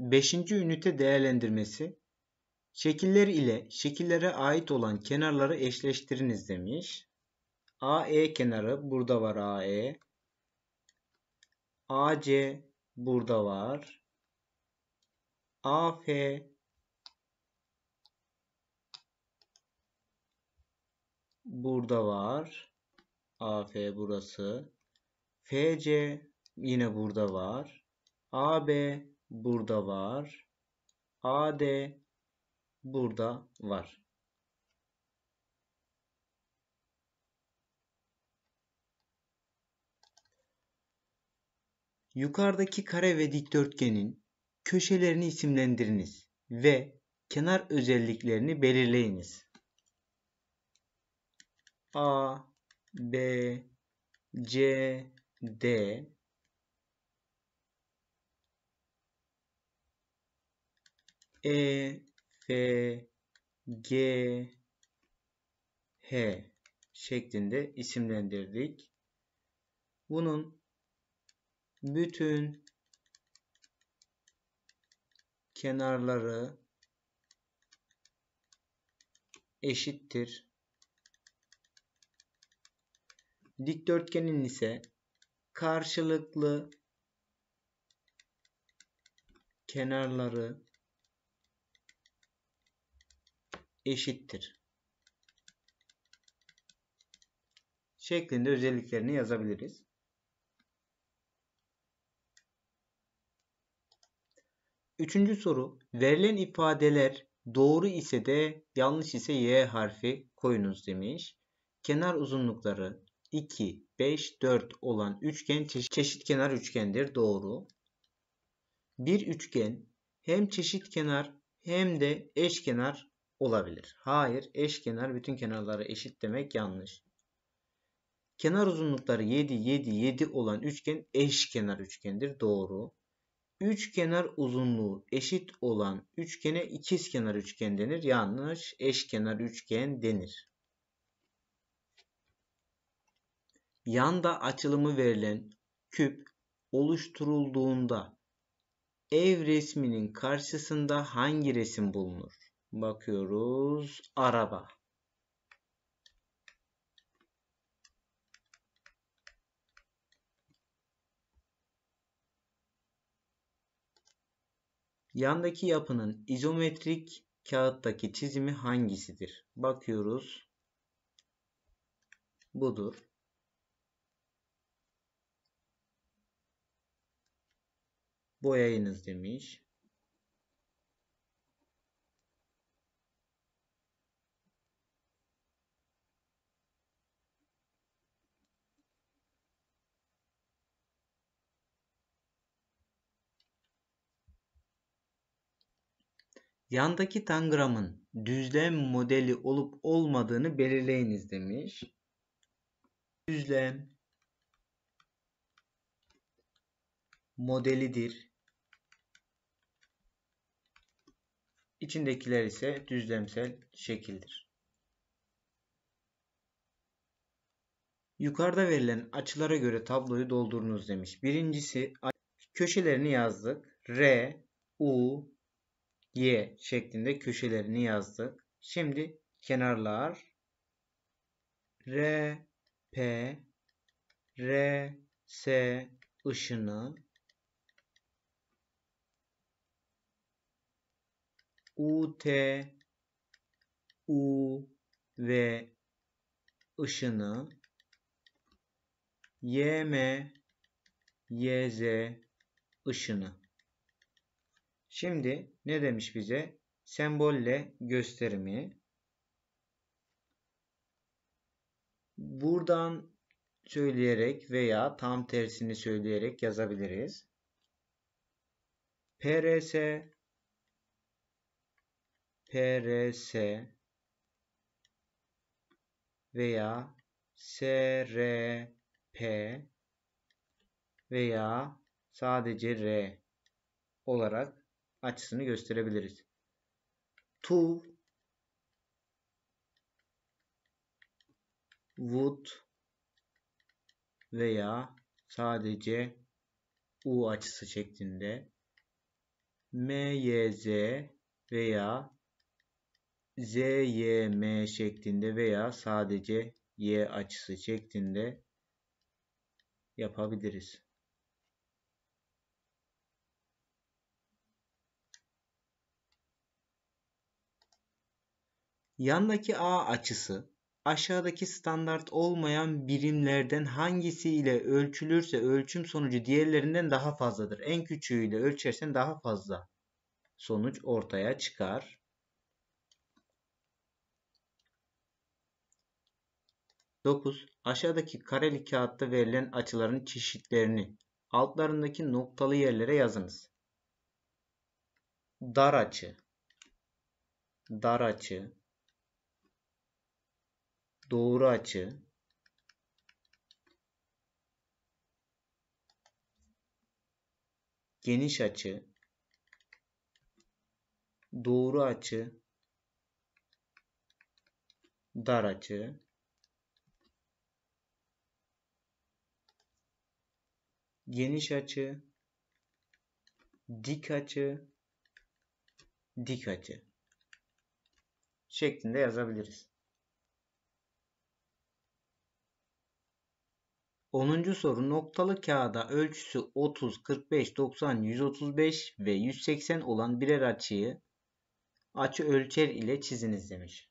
5. ünite değerlendirmesi şekiller ile şekillere ait olan kenarları eşleştiriniz demiş. AE kenarı burada var AE. AC burada var. AF burada var. AF burası. FC yine burada var. AB burada var. AD burada var. Yukarıdaki kare ve dikdörtgenin köşelerini isimlendiriniz ve kenar özelliklerini belirleyiniz. A, B, C, D E, F, G, H şeklinde isimlendirdik. Bunun bütün kenarları eşittir. Dikdörtgenin ise karşılıklı kenarları eşittir. Şeklinde özelliklerini yazabiliriz. Üçüncü soru. Verilen ifadeler doğru ise de yanlış ise y harfi koyunuz demiş. Kenar uzunlukları 2, 5, 4 olan üçgen çeşit, kenar üçgendir. Doğru. Bir üçgen hem çeşit kenar hem de eşkenar olabilir. Hayır, eşkenar bütün kenarları eşit demek yanlış. Kenar uzunlukları 7, 7, 7 olan üçgen eşkenar üçgendir. Doğru. Üçkenar uzunluğu eşit olan üçgene ikizkenar üçgen denir. Yanlış. Eşkenar üçgen denir. Yanda açılımı verilen küp oluşturulduğunda ev resminin karşısında hangi resim bulunur? Bakıyoruz. Araba. Yandaki yapının izometrik kağıttaki çizimi hangisidir? Bakıyoruz. Budur. Boyayınız demiş. Yandaki tangramın düzlem modeli olup olmadığını belirleyiniz demiş. Düzlem modelidir. İçindekiler ise düzlemsel şekildir. Yukarıda verilen açılara göre tabloyu doldurunuz demiş. Birincisi köşelerini yazdık. R, U, Y şeklinde köşelerini yazdık. Şimdi kenarlar R, P, R, S ışını U, T, U, V ışını Y, M, Y, Z ışını. Şimdi ne demiş bize? Sembolle gösterimi. Buradan söyleyerek veya tam tersini söyleyerek yazabiliriz. PRS PRS veya SRP veya sadece R olarak açısını gösterebiliriz. Tool would veya sadece U açısı şeklinde MYZ veya ZYM şeklinde veya sadece Y açısı şeklinde yapabiliriz. Yandaki A açısı aşağıdaki standart olmayan birimlerden hangisi ile ölçülürse ölçüm sonucu diğerlerinden daha fazladır. En küçüğüyle ölçersen daha fazla sonuç ortaya çıkar. Dokuz. Aşağıdaki kareli kağıtta verilen açıların çeşitlerini altlarındaki noktalı yerlere yazınız. Dar açı, dar açı, doğru açı geniş açı doğru açı dar açı geniş açı dik açı dik açı şeklinde yazabiliriz. 10. soru noktalı kağıda ölçüsü 30, 45, 90, 135 ve 180 olan birer açıyı açı ölçer ile çiziniz demiş.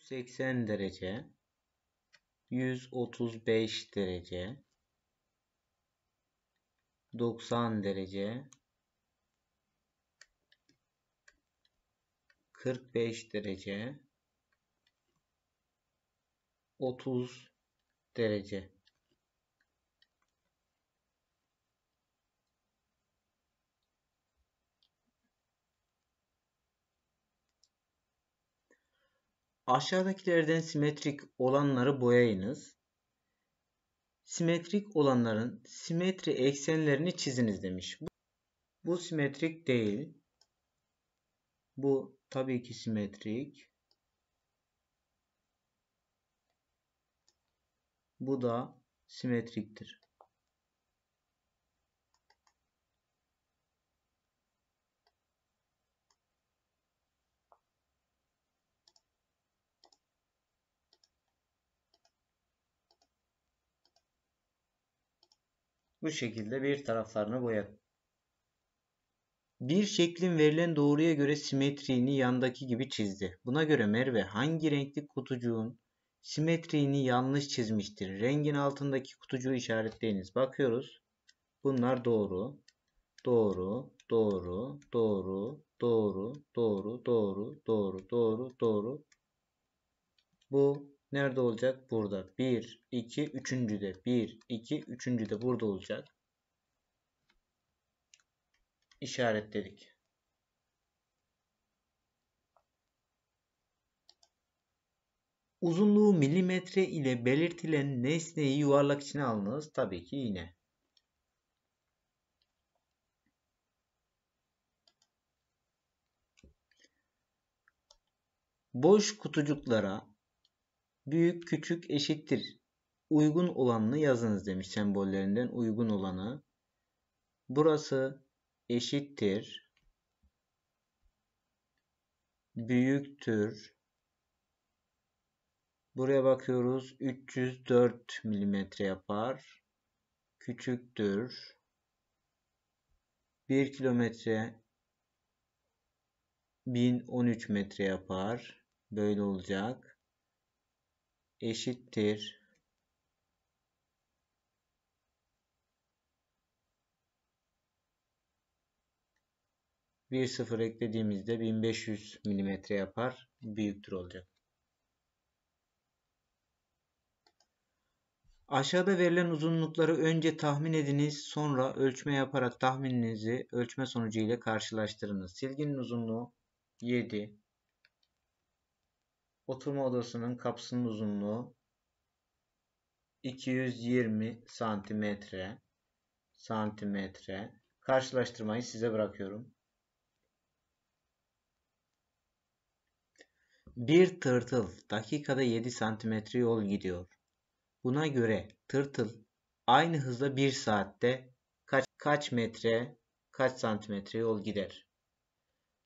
180 derece 135 derece 90 derece 45 derece 30 derece Aşağıdakilerden simetrik olanları boyayınız. Simetrik olanların simetri eksenlerini çiziniz demiş. Bu, bu simetrik değil. Bu tabii ki simetrik. Bu da simetriktir. Bu şekilde bir taraflarını boyayın. Bir şeklin verilen doğruya göre simetriğini yandaki gibi çizdi. Buna göre Merve hangi renkli kutucuğun simetriğini yanlış çizmiştir? Rengin altındaki kutucuğu işaretleyiniz. Bakıyoruz. Bunlar doğru. Doğru, doğru, doğru, doğru, doğru, doğru, doğru, doğru, doğru. Bu Nerede olacak? Burada. 1, 2, 3. de. 1, 2, 3. de burada olacak. İşaretledik. Uzunluğu milimetre ile belirtilen nesneyi yuvarlak içine alınız. Tabii ki iğne. Boş kutucuklara büyük küçük eşittir. Uygun olanını yazınız demiş sembollerinden uygun olanı. Burası eşittir. Büyüktür. Buraya bakıyoruz 304 mm yapar. Küçüktür. 1 kilometre 1013 metre yapar. Böyle olacak eşittir bir sıfır eklediğimizde 1500 milimetre yapar büyüktür olacak. Aşağıda verilen uzunlukları önce tahmin ediniz, sonra ölçme yaparak tahmininizi ölçme sonucu ile karşılaştırınız. Silginin uzunluğu 7, Oturma odasının kapısının uzunluğu 220 santimetre santimetre. Karşılaştırmayı size bırakıyorum. Bir tırtıl dakikada 7 santimetre yol gidiyor. Buna göre tırtıl aynı hızla 1 saatte kaç, kaç metre kaç santimetre yol gider?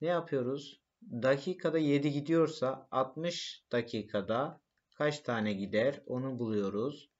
Ne yapıyoruz? dakikada 7 gidiyorsa 60 dakikada kaç tane gider onu buluyoruz.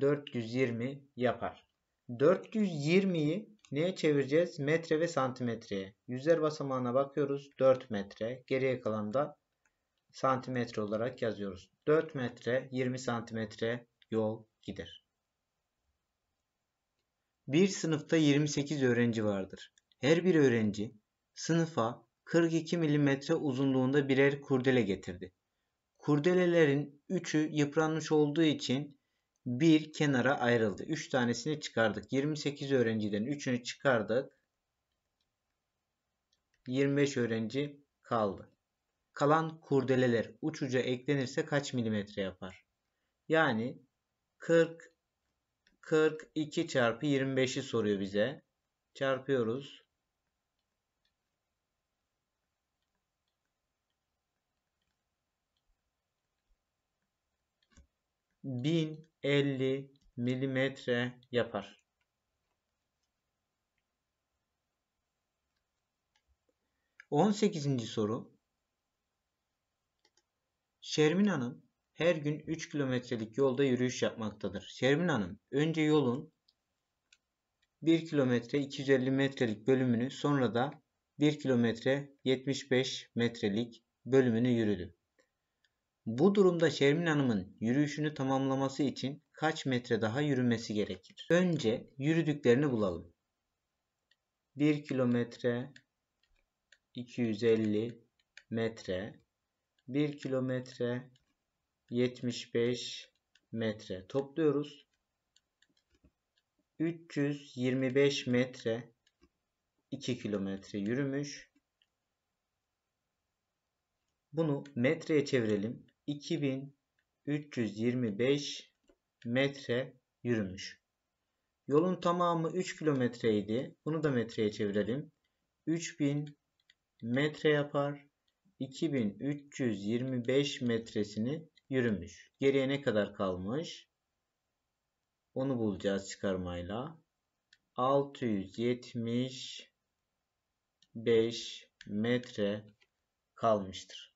420 yapar. 420'yi neye çevireceğiz? Metre ve santimetreye. Yüzler basamağına bakıyoruz. 4 metre. Geriye kalan da santimetre olarak yazıyoruz. 4 metre 20 santimetre yol gider. Bir sınıfta 28 öğrenci vardır. Her bir öğrenci sınıfa 42 mm uzunluğunda birer kurdele getirdi. Kurdelelerin 3'ü yıpranmış olduğu için bir kenara ayrıldı. 3 tanesini çıkardık. 28 öğrenciden 3'ünü çıkardık. 25 öğrenci kaldı. Kalan kurdeleler uçuca eklenirse kaç milimetre yapar? Yani 40 42 çarpı 25'i soruyor bize. Çarpıyoruz. 1050 milimetre yapar. On sekizinci soru. Şermin Hanım her gün 3 kilometrelik yolda yürüyüş yapmaktadır. Şermin Hanım önce yolun 1 kilometre 250 metrelik bölümünü sonra da 1 kilometre 75 metrelik bölümünü yürüdü. Bu durumda Şermin Hanım'ın yürüyüşünü tamamlaması için kaç metre daha yürümesi gerekir? Önce yürüdüklerini bulalım. 1 kilometre 250 metre 1 kilometre 75 metre topluyoruz. 325 metre 2 kilometre yürümüş. Bunu metreye çevirelim. 2325 metre yürümüş. Yolun tamamı 3 kilometreydi. Bunu da metreye çevirelim. 3000 metre yapar. 2325 metresini yürümüş. Geriye ne kadar kalmış? Onu bulacağız çıkarmayla. 675 metre kalmıştır.